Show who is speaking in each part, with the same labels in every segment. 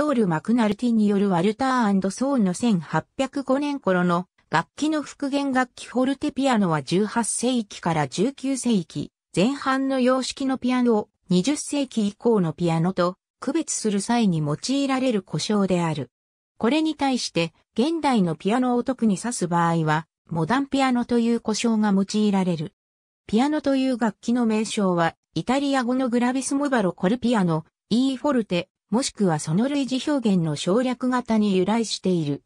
Speaker 1: ポール・マクナルティによるワルターソーンの1805年頃の楽器の復元楽器フォルテピアノは18世紀から19世紀前半の様式のピアノを20世紀以降のピアノと区別する際に用いられる故障である。これに対して現代のピアノを特に指す場合はモダンピアノという故障が用いられる。ピアノという楽器の名称はイタリア語のグラビスモバロコルピアノ、E フォルテ、もしくはその類似表現の省略型に由来している。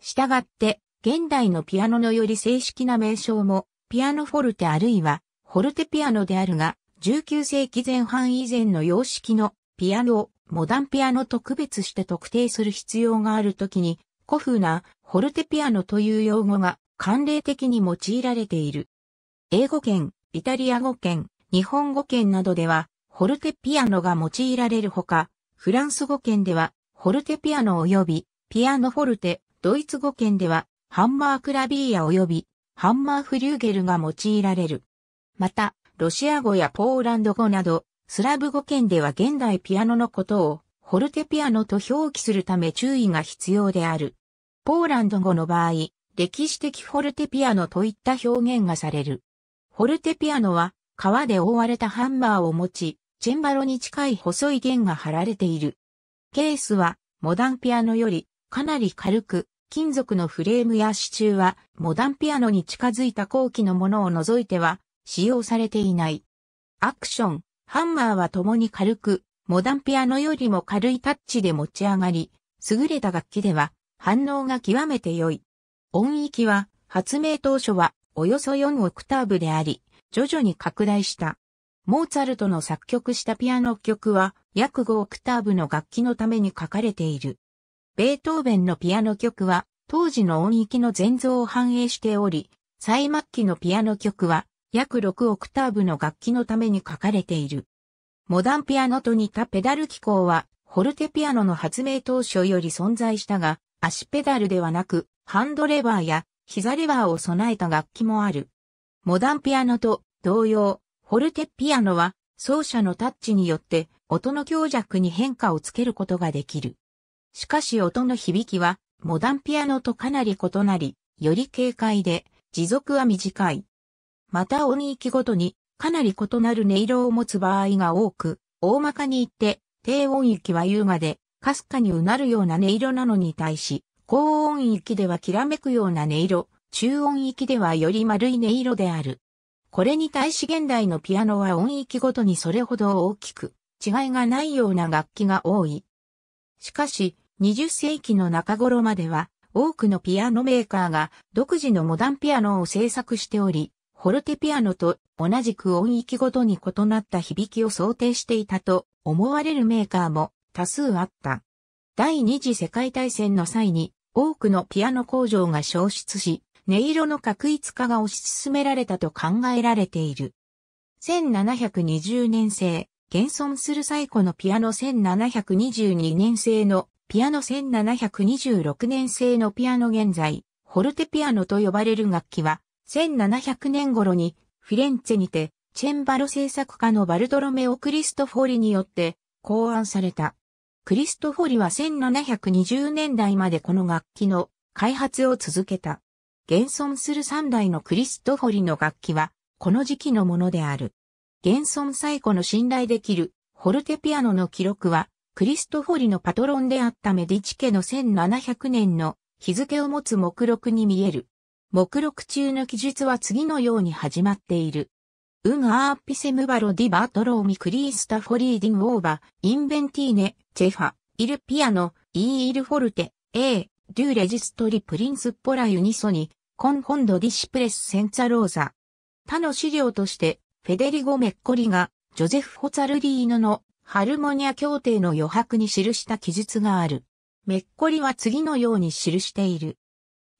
Speaker 1: したがって、現代のピアノのより正式な名称も、ピアノフォルテあるいは、フォルテピアノであるが、19世紀前半以前の様式のピアノをモダンピアノと区別して特定する必要があるときに、古風なフォルテピアノという用語が慣例的に用いられている。英語圏、イタリア語圏、日本語圏などでは、フォルテピアノが用いられるほか、フランス語圏では、フォルテピアノ及び、ピアノフォルテ、ドイツ語圏では、ハンマークラビーヤ及び、ハンマーフリューゲルが用いられる。また、ロシア語やポーランド語など、スラブ語圏では現代ピアノのことを、フォルテピアノと表記するため注意が必要である。ポーランド語の場合、歴史的フォルテピアノといった表現がされる。フォルテピアノは、川で覆われたハンマーを持ち、チェンバロに近い細い弦が張られている。ケースはモダンピアノよりかなり軽く、金属のフレームや支柱はモダンピアノに近づいた後期のものを除いては使用されていない。アクション、ハンマーは共に軽く、モダンピアノよりも軽いタッチで持ち上がり、優れた楽器では反応が極めて良い。音域は発明当初はおよそ4オクターブであり、徐々に拡大した。モーツァルトの作曲したピアノ曲は約5オクターブの楽器のために書かれている。ベートーベンのピアノ曲は当時の音域の全像を反映しており、最末期のピアノ曲は約6オクターブの楽器のために書かれている。モダンピアノと似たペダル機構は、ホルテピアノの発明当初より存在したが、足ペダルではなく、ハンドレバーや膝レバーを備えた楽器もある。モダンピアノと同様、フォルテピアノは奏者のタッチによって音の強弱に変化をつけることができる。しかし音の響きはモダンピアノとかなり異なり、より軽快で持続は短い。また音域ごとにかなり異なる音色を持つ場合が多く、大まかに言って低音域は優雅で、かすかにうなるような音色なのに対し、高音域ではきらめくような音色、中音域ではより丸い音色である。これに対し現代のピアノは音域ごとにそれほど大きく違いがないような楽器が多い。しかし、20世紀の中頃までは、多くのピアノメーカーが独自のモダンピアノを制作しており、ホルテピアノと同じく音域ごとに異なった響きを想定していたと思われるメーカーも多数あった。第二次世界大戦の際に多くのピアノ工場が消失し、音色の確一化が推し進められたと考えられている。1720年製、現存する最古のピアノ1722年製のピアノ1726年製のピアノ現在、ホルテピアノと呼ばれる楽器は、1700年頃にフィレンツェにて、チェンバロ制作家のバルトロメオ・クリストフォリによって考案された。クリストフォリは1720年代までこの楽器の開発を続けた。現存する三代のクリストフォリの楽器は、この時期のものである。現存最古の信頼できる、ホルテピアノの記録は、クリストフォリのパトロンであったメディチ家の1700年の日付を持つ目録に見える。目録中の記述は次のように始まっている。ウンアーピセムバロディバートローミクリースタフォリーディンオーバインベンティーネ、チェファ、イルピアノ、イーイルフォルテ、エー、デューレジストリプリンスポラユニソニ、コンフォンドディシプレスセンツァローザ。他の資料として、フェデリゴ・メッコリが、ジョゼフ・ホツァルディーノのハルモニア協定の余白に記した記述がある。メッコリは次のように記している。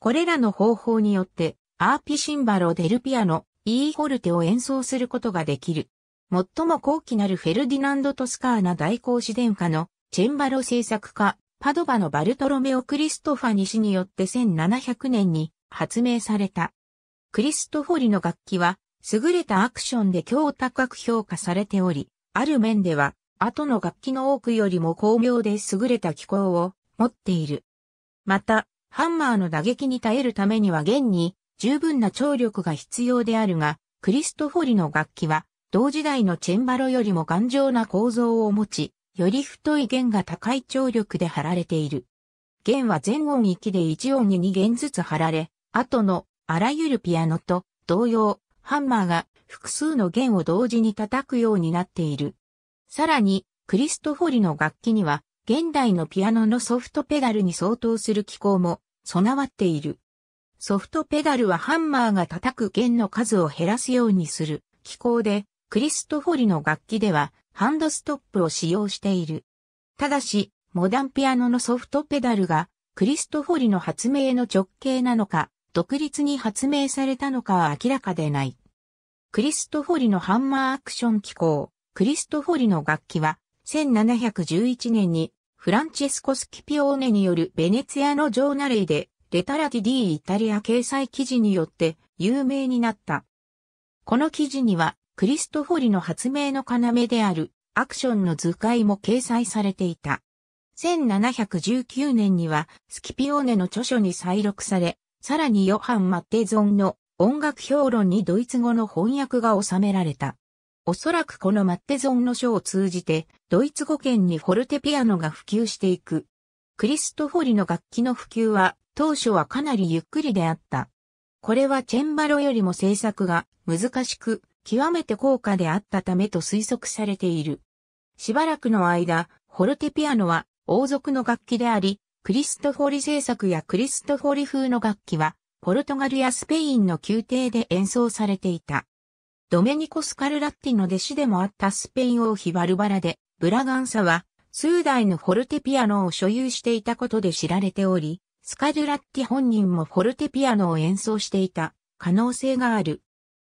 Speaker 1: これらの方法によって、アーピシンバロ・デルピアの E ー・ォルテを演奏することができる。最も高貴なるフェルディナンド・トスカーナ大公子殿下のチェンバロ制作家、パドバのバルトロメオ・クリストファニ氏によって1700年に発明された。クリストフォリの楽器は、優れたアクションで強高く評価されており、ある面では、後の楽器の多くよりも巧妙で優れた機構を持っている。また、ハンマーの打撃に耐えるためには現に十分な張力が必要であるが、クリストフォリの楽器は同時代のチェンバロよりも頑丈な構造を持ち、より太い弦が高い張力で張られている。弦は全音域で1音に2弦ずつ張られ、後のあらゆるピアノと同様、ハンマーが複数の弦を同時に叩くようになっている。さらに、クリストフォリの楽器には、現代のピアノのソフトペダルに相当する機構も備わっている。ソフトペダルはハンマーが叩く弦の数を減らすようにする機構で、クリストフォリの楽器ではハンドストップを使用している。ただし、モダンピアノのソフトペダルがクリストフォリの発明の直径なのか、独立に発明されたのかは明らかでない。クリストフォリのハンマーアクション機構、クリストフォリの楽器は、1711年にフランチェスコ・スキピオーネによるベネツィアのジョーナレイで、レタラティディ・イタリア掲載記事によって有名になった。この記事には、クリストフォリの発明の要であるアクションの図解も掲載されていた。1719年にはスキピオーネの著書に再録され、さらにヨハン・マッテゾンの音楽評論にドイツ語の翻訳が収められた。おそらくこのマッテゾンの書を通じて、ドイツ語圏にフォルテピアノが普及していく。クリストフォリの楽器の普及は、当初はかなりゆっくりであった。これはチェンバロよりも制作が難しく、極めて高価であったためと推測されている。しばらくの間、フォルテピアノは王族の楽器であり、クリストフォリ製作やクリストフォリ風の楽器は、ポルトガルやスペインの宮廷で演奏されていた。ドメニコ・スカルラッティの弟子でもあったスペイン王妃バルバラで、ブラガンサは、数代のフォルテピアノを所有していたことで知られており、スカルラッティ本人もフォルテピアノを演奏していた可能性がある。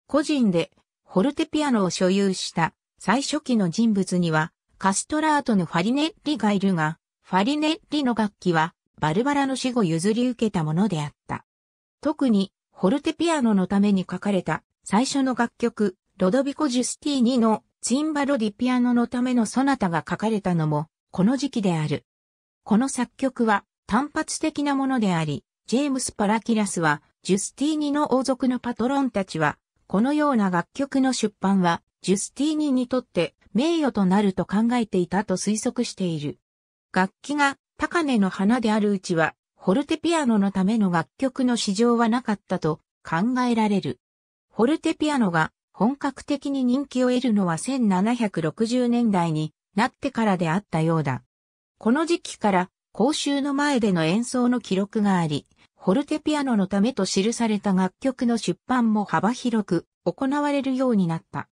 Speaker 1: 個人でフォルテピアノを所有した最初期の人物には、カストラートのファリネッリがいるが、ファリネッリの楽器は、バルバラの死後譲り受けたものであった。特に、ホルテピアノのために書かれた最初の楽曲、ロドビコ・ジュスティーニのツインバロディピアノのためのソナタが書かれたのも、この時期である。この作曲は単発的なものであり、ジェームス・パラキラスは、ジュスティーニの王族のパトロンたちは、このような楽曲の出版は、ジュスティーニにとって名誉となると考えていたと推測している。楽器が高根の花であるうちは、ホルテピアノのための楽曲の市場はなかったと考えられる。ホルテピアノが本格的に人気を得るのは1760年代になってからであったようだ。この時期から公衆の前での演奏の記録があり、ホルテピアノのためと記された楽曲の出版も幅広く行われるようになった。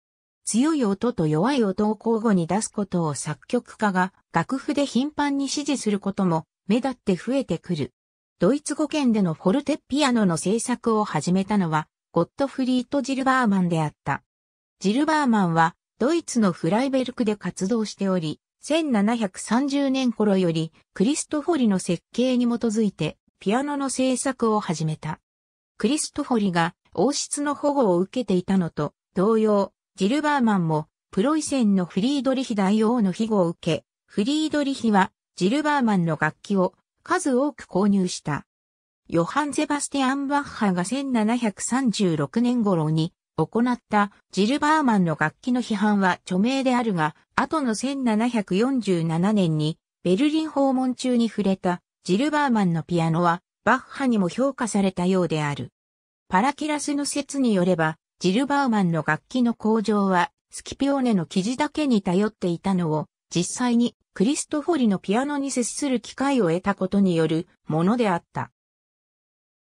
Speaker 1: 強い音と弱い音を交互に出すことを作曲家が楽譜で頻繁に指示することも目立って増えてくる。ドイツ語圏でのフォルテピアノの制作を始めたのはゴットフリート・ジルバーマンであった。ジルバーマンはドイツのフライベルクで活動しており、1730年頃よりクリストフォリの設計に基づいてピアノの制作を始めた。クリストフォリが王室の保護を受けていたのと同様、ジルバーマンも、プロイセンのフリードリヒ大王の庇護を受け、フリードリヒは、ジルバーマンの楽器を数多く購入した。ヨハン・ゼバスティアン・バッハが1736年頃に行ったジルバーマンの楽器の批判は著名であるが、後の1747年にベルリン訪問中に触れたジルバーマンのピアノはバッハにも評価されたようである。パラキラスの説によれば、ジルバーマンの楽器の向上は、スキピオーネの記事だけに頼っていたのを、実際にクリストフォリのピアノに接する機会を得たことによるものであった。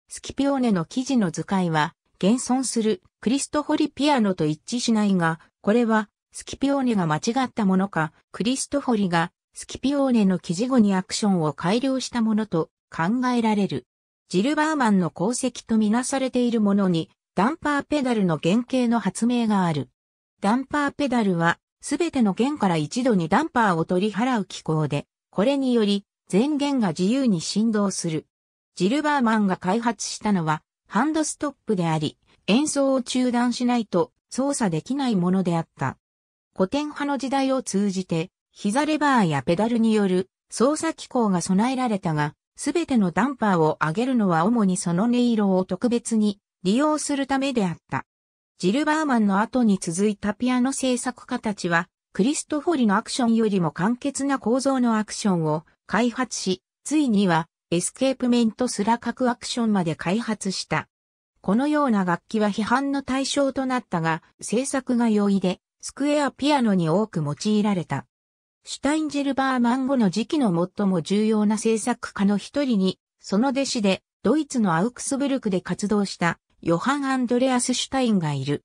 Speaker 1: スキピオーネの記事の図解は、現存するクリストフォリピアノと一致しないが、これはスキピオーネが間違ったものか、クリストフォリがスキピオーネの記事後にアクションを改良したものと考えられる。ジルバーマンの功績とみなされているものにダンパーペダルの原型の発明がある。ダンパーペダルは、すべての弦から一度にダンパーを取り払う機構で、これにより、全弦が自由に振動する。ジルバーマンが開発したのは、ハンドストップであり、演奏を中断しないと操作できないものであった。古典派の時代を通じて、膝レバーやペダルによる操作機構が備えられたが、すべてのダンパーを上げるのは主にその音色を特別に利用するためであった。ジル・バーマンの後に続いたピアノ制作家たちは、クリストフォリのアクションよりも簡潔な構造のアクションを開発し、ついにはエスケープメントすら各アクションまで開発した。このような楽器は批判の対象となったが、制作が容易で、スクエアピアノに多く用いられた。シュタインジェルバーマン後の時期の最も重要な制作家の一人に、その弟子で、ドイツのアウクスブルクで活動したヨハン・アンドレアス・シュタインがいる。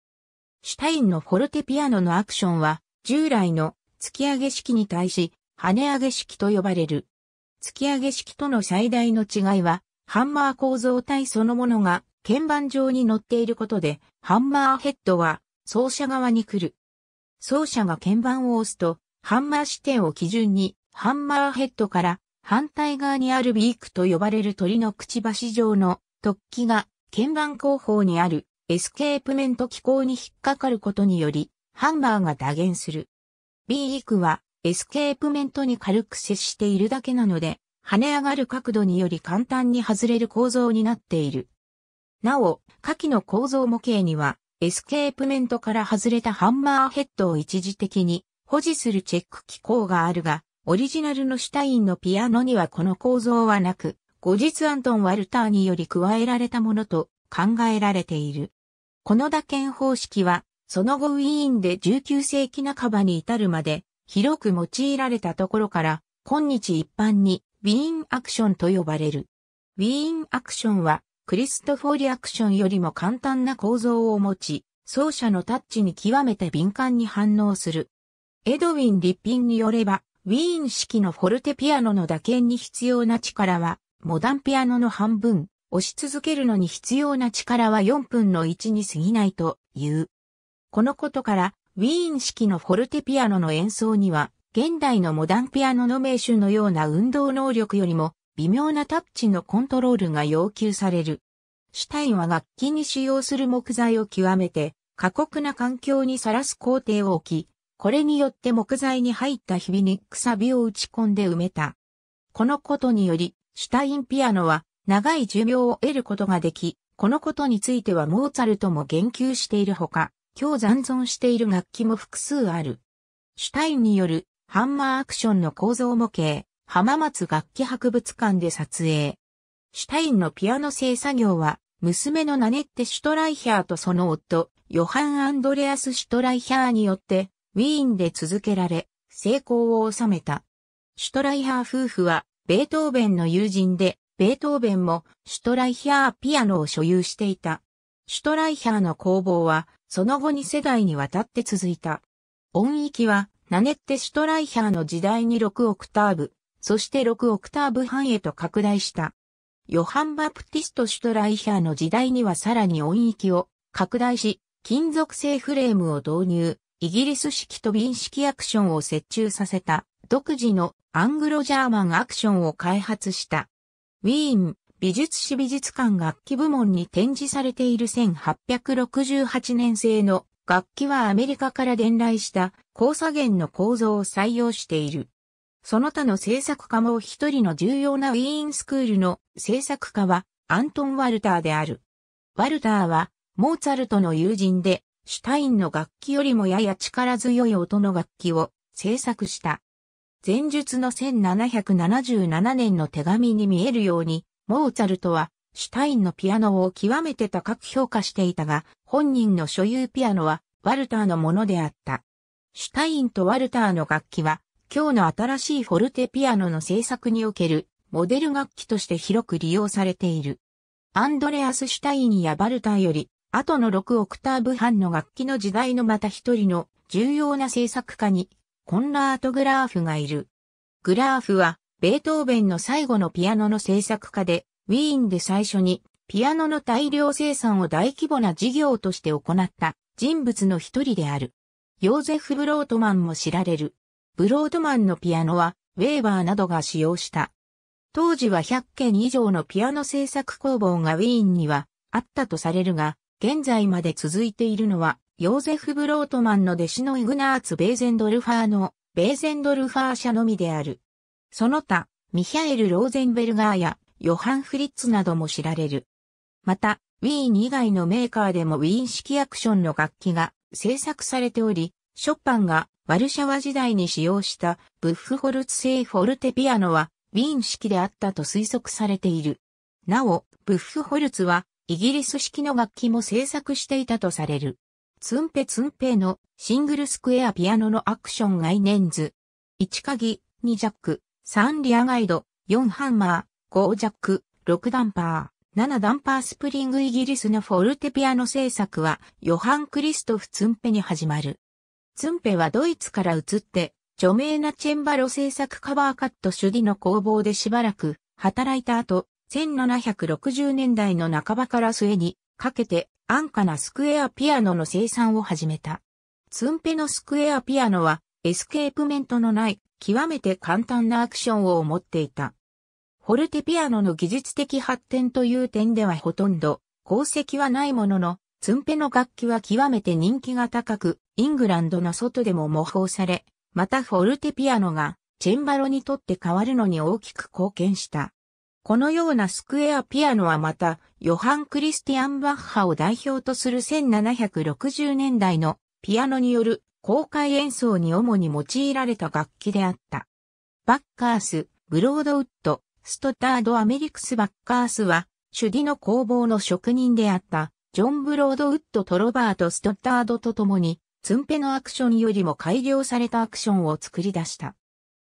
Speaker 1: シュタインのフォルテピアノのアクションは、従来の突き上げ式に対し、跳ね上げ式と呼ばれる。突き上げ式との最大の違いは、ハンマー構造体そのものが鍵盤上に乗っていることで、ハンマーヘッドは奏者側に来る。奏者が鍵盤を押すと、ハンマー視点を基準に、ハンマーヘッドから反対側にあるビークと呼ばれる鳥のくちばし状の突起が鍵盤後方にあるエスケープメント機構に引っかかることにより、ハンマーが打減する。B クはエスケープメントに軽く接しているだけなので、跳ね上がる角度により簡単に外れる構造になっている。なお、下記の構造模型には、エスケープメントから外れたハンマーヘッドを一時的に保持するチェック機構があるが、オリジナルのシュタインのピアノにはこの構造はなく、後日アントン・ワルターにより加えられたものと考えられている。この打鍵方式は、その後ウィーンで19世紀半ばに至るまで広く用いられたところから、今日一般にウィーンアクションと呼ばれる。ウィーンアクションは、クリストフォーリアクションよりも簡単な構造を持ち、奏者のタッチに極めて敏感に反応する。エドウィン・リッピンによれば、ウィーン式のフォルテピアノの打鍵に必要な力は、モダンピアノの半分、押し続けるのに必要な力は4分の1に過ぎないという。このことから、ウィーン式のフォルテピアノの演奏には、現代のモダンピアノの名手のような運動能力よりも、微妙なタッチのコントロールが要求される。シュタインは楽器に使用する木材を極めて、過酷な環境にさらす工程を置き、これによって木材に入ったひびにくさびを打ち込んで埋めた。このことにより、シュタインピアノは長い寿命を得ることができ、このことについてはモーツァルトも言及しているほか、今日残存している楽器も複数ある。シュタインによるハンマーアクションの構造模型、浜松楽器博物館で撮影。シュタインのピアノ製作業は、娘のナネッテ・シュトライヒャーとその夫、ヨハン・アンドレアス・シュトライヒャーによって、ウィーンで続けられ、成功を収めた。シュトライハー夫婦はベートーベンの友人で、ベートーベンもシュトライヒャーピアノを所有していた。シュトライヒャーの工房は、その後2世代にわたって続いた。音域は、ナネッテ・シュトライヒャーの時代に6オクターブ、そして6オクターブ半へと拡大した。ヨハン・バプティスト・シュトライヒャーの時代にはさらに音域を拡大し、金属製フレームを導入、イギリス式と便式アクションを設置させた独自のアングロジャーマンアクションを開発した。ウィーン美術史美術館楽器部門に展示されている1868年製の楽器はアメリカから伝来した交差弦の構造を採用している。その他の制作家も一人の重要なウィーンスクールの制作家はアントン・ワルターである。ワルターはモーツァルトの友人でシュタインの楽器よりもやや力強い音の楽器を制作した。前述の1777年の手紙に見えるように、モーツァルトはシュタインのピアノを極めて高く評価していたが、本人の所有ピアノはワルターのものであった。シュタインとワルターの楽器は、今日の新しいフォルテピアノの制作におけるモデル楽器として広く利用されている。アンドレアス・シュタインやバルターより後の6オクターブ半の楽器の時代のまた一人の重要な制作家に、コンラート・グラーフがいる。グラーフは、ベートーベンの最後のピアノの制作家で、ウィーンで最初に、ピアノの大量生産を大規模な事業として行った人物の一人である。ヨーゼフ・ブロートマンも知られる。ブロートマンのピアノは、ウェーバーなどが使用した。当時は100件以上のピアノ制作工房がウィーンにはあったとされるが、現在まで続いているのは、ヨーゼフ・ブロートマンの弟子のイグナーツ・ベーゼンドルファーの、ベーゼンドルファー社のみである。その他、ミヒャエル・ローゼンベルガーや、ヨハン・フリッツなども知られる。また、ウィーン以外のメーカーでもウィーン式アクションの楽器が制作されており、ショパンがワルシャワ時代に使用したブッフホルツ製フォルテピアノはウィーン式であったと推測されている。なお、ブッフホルツはイギリス式の楽器も制作していたとされる。ツンペツンペのシングルスクエアピアノのアクション概念図。1鍵、2ジャック、3リアガイド、4ハンマー、5ジャック、6ダンパー、7ダンパースプリングイギリスのフォルテピアノ制作はヨハン・クリストフ・ツンペに始まる。ツンペはドイツから移って、著名なチェンバロ制作カバーカット主義の工房でしばらく働いた後、1760年代の半ばから末にかけて安価なスクエアピアノの生産を始めた。ツンペのスクエアピアノはエスケープメントのない極めて簡単なアクションを持っていた。フォルテピアノの技術的発展という点ではほとんど功績はないものの、ツンペの楽器は極めて人気が高く、イングランドの外でも模倣され、またフォルテピアノがチェンバロにとって変わるのに大きく貢献した。このようなスクエアピアノはまた、ヨハン・クリスティアン・バッハを代表とする1760年代のピアノによる公開演奏に主に用いられた楽器であった。バッカース、ブロードウッド、ストタード・アメリクス・バッカースは、主義の工房の職人であった、ジョン・ブロードウッドとロバート・ストタードと共に、ツンペのアクションよりも改良されたアクションを作り出した。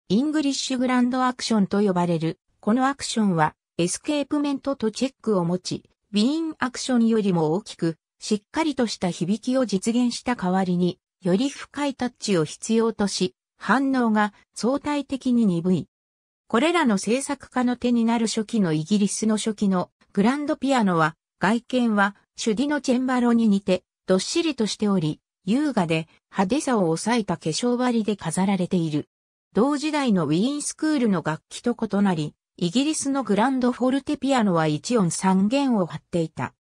Speaker 1: イングリッシュグランドアクションと呼ばれるこのアクションは、エスケープメントとチェックを持ち、ビーンアクションよりも大きく、しっかりとした響きを実現した代わりに、より深いタッチを必要とし、反応が相対的に鈍い。これらの制作家の手になる初期のイギリスの初期のグランドピアノは、外見はュディのチェンバロに似て、どっしりとしており、優雅で派手さを抑えた化粧張りで飾られている。同時代のウィーンスクールの楽器と異なり、イギリスのグランドフォルテピアノは1音3弦を張っていた。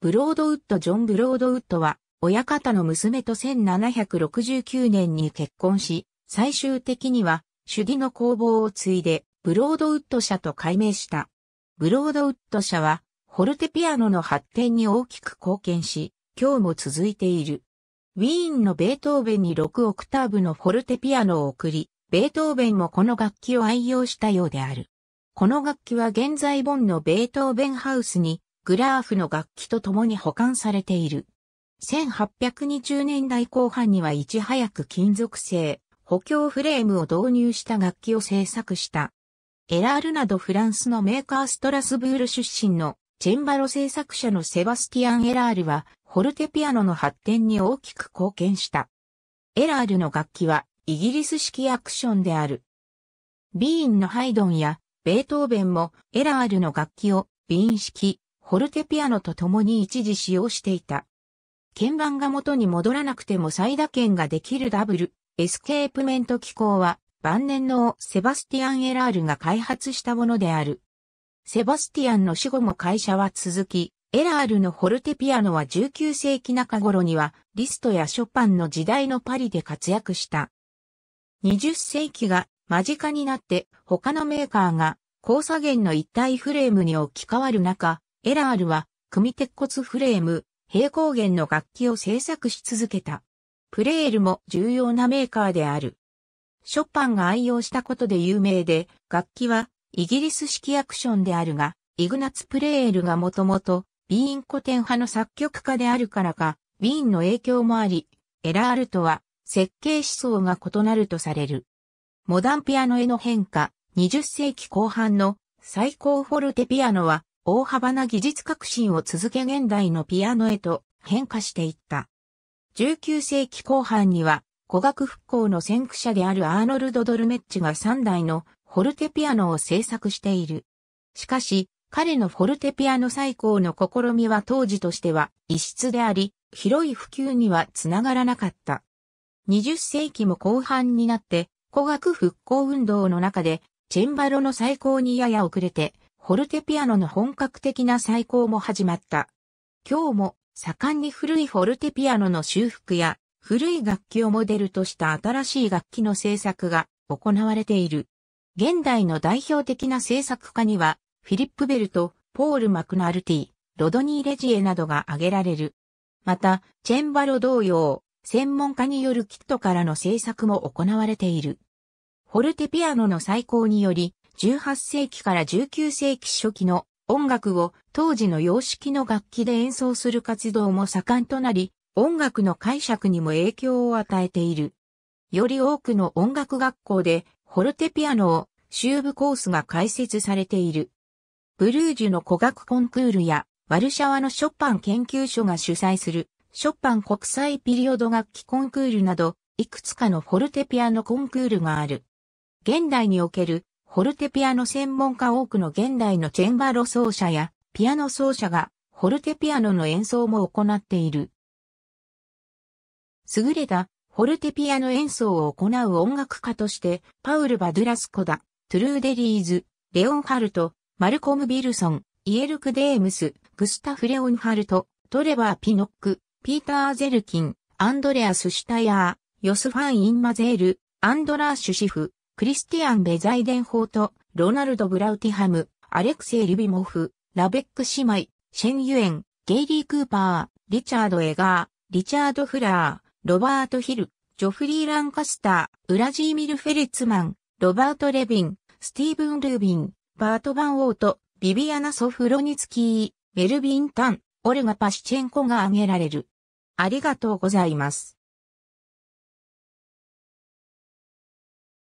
Speaker 1: ブロードウッド・ジョン・ブロードウッドは、親方の娘と1769年に結婚し、最終的には、主義の工房を継いで、ブロードウッド社と改名した。ブロードウッド社は、フォルテピアノの発展に大きく貢献し、今日も続いている。ウィーンのベートーベンに6オクターブのフォルテピアノを送り、ベートーベンもこの楽器を愛用したようである。この楽器は現在ボンのベートーベンハウスにグラーフの楽器と共に保管されている。1820年代後半にはいち早く金属製補強フレームを導入した楽器を製作した。エラールなどフランスのメーカーストラスブール出身のチェンバロ製作者のセバスティアン・エラールは、ホルテピアノの発展に大きく貢献した。エラールの楽器は、イギリス式アクションである。ビーンのハイドンやベートーベンもエラールの楽器をビーン式、ホルテピアノと共に一時使用していた。鍵盤が元に戻らなくてもイ打鍵ができるダブル、エスケープメント機構は晩年のセバスティアン・エラールが開発したものである。セバスティアンの死後も会社は続き、エラールのホルテピアノは19世紀中頃にはリストやショパンの時代のパリで活躍した。20世紀が間近になって他のメーカーが高差原の一体フレームに置き換わる中、エラールは組鉄骨フレーム、平行弦の楽器を制作し続けた。プレールも重要なメーカーである。ショパンが愛用したことで有名で、楽器はイギリス式アクションであるが、イグナツ・プレールがもともとビーン古典派の作曲家であるからか、ウィーンの影響もあり、エラールとは設計思想が異なるとされる。モダンピアノへの変化、20世紀後半の最高フォルテピアノは大幅な技術革新を続け現代のピアノへと変化していった。19世紀後半には語学復興の先駆者であるアーノルド・ドルメッチが3台のフォルテピアノを制作している。しかし、彼のフォルテピアノ最高の試みは当時としては異質であり、広い普及にはつながらなかった。20世紀も後半になって、古学復興運動の中で、チェンバロの再興にやや遅れて、ホルテピアノの本格的な再興も始まった。今日も、盛んに古いホルテピアノの修復や、古い楽器をモデルとした新しい楽器の制作が行われている。現代の代表的な制作家には、フィリップ・ベルト、ポール・マクナルティ、ロドニー・レジエなどが挙げられる。また、チェンバロ同様、専門家によるキットからの制作も行われている。フォルテピアノの再興により、18世紀から19世紀初期の音楽を当時の様式の楽器で演奏する活動も盛んとなり、音楽の解釈にも影響を与えている。より多くの音楽学校でホルテピアノを修部コースが開設されている。ブルージュの古楽コンクールやワルシャワのショパン研究所が主催するショパン国際ピリオド楽器コンクールなど、いくつかのフォルテピアノコンクールがある。現代におけるフォルテピアノ専門家多くの現代のチェンバロ奏者やピアノ奏者がフォルテピアノの演奏も行っている。優れたフォルテピアノ演奏を行う音楽家として、パウル・バドゥラスコダ、トゥルーデリーズ、レオンハルト、マルコム・ビルソン、イエルク・デームス、グスタフ・レオンハルト、トレバー・ピノック、ピーター・ゼルキン、アンドレアス・シュタイヤー、ヨスファン・イン・マゼール、アンドラーシュ・シフ、クリスティアン・ベザイデン法と、ロナルド・ブラウティハム、アレクセイ・リビモフ、ラベック姉妹、シェン・ユエン、ゲイリー・クーパー、リチャード・エガー、リチャード・フラー、ロバート・ヒル、ジョフリー・ランカスター、ウラジーミル・フェリッツマン、ロバート・レビン、スティーブン・ルービン、バート・バン・オート、ビビアナ・ソフロニツキー、メルビン・タン、オルガ・パシチェンコが挙げられる。ありがとうございます。